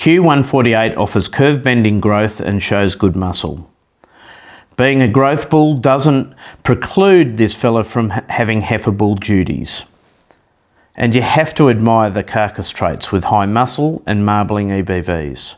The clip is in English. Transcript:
Q148 offers curve bending growth and shows good muscle. Being a growth bull doesn't preclude this fella from having heifer bull duties. And you have to admire the carcass traits with high muscle and marbling EBVs.